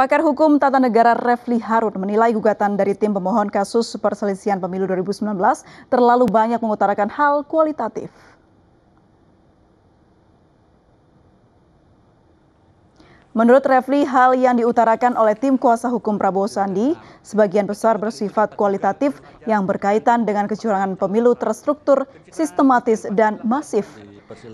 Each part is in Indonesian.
Pakar Hukum Tata Negara Refli Harun menilai gugatan dari tim pemohon kasus perselisihan pemilu 2019 terlalu banyak mengutarakan hal kualitatif. Menurut Refli, hal yang diutarakan oleh tim kuasa hukum Prabowo Sandi sebagian besar bersifat kualitatif yang berkaitan dengan kecurangan pemilu terstruktur, sistematis, dan masif.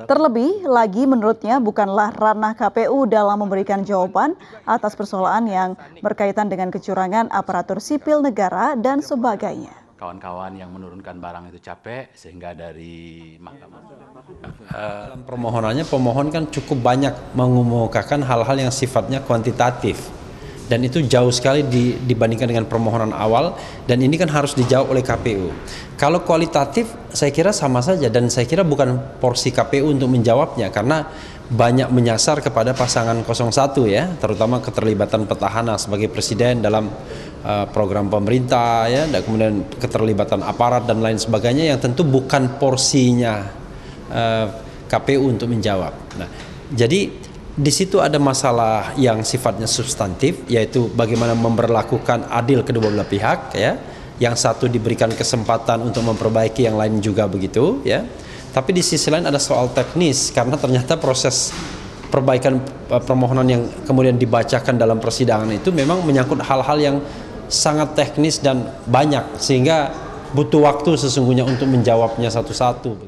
Terlebih lagi menurutnya bukanlah ranah KPU dalam memberikan jawaban atas persoalan yang berkaitan dengan kecurangan aparatur sipil negara dan sebagainya kawan-kawan yang menurunkan barang itu capek sehingga dari mahkamah. Dalam eh, permohonannya pemohon kan cukup banyak mengemukakan hal-hal yang sifatnya kuantitatif dan itu jauh sekali di, dibandingkan dengan permohonan awal dan ini kan harus dijawab oleh KPU. Kalau kualitatif saya kira sama saja dan saya kira bukan porsi KPU untuk menjawabnya karena banyak menyasar kepada pasangan 01 ya, terutama keterlibatan petahana sebagai presiden dalam uh, program pemerintah ya, dan kemudian keterlibatan aparat dan lain sebagainya yang tentu bukan porsinya uh, eh, KPU untuk menjawab. Nah, jadi di situ ada masalah yang sifatnya substantif, yaitu bagaimana memperlakukan adil kedua belah pihak, ya. Yang satu diberikan kesempatan untuk memperbaiki, yang lain juga begitu, ya. Tapi di sisi lain ada soal teknis karena ternyata proses perbaikan eh, permohonan yang kemudian dibacakan dalam persidangan itu memang menyangkut hal-hal yang sangat teknis dan banyak sehingga butuh waktu sesungguhnya untuk menjawabnya satu-satu.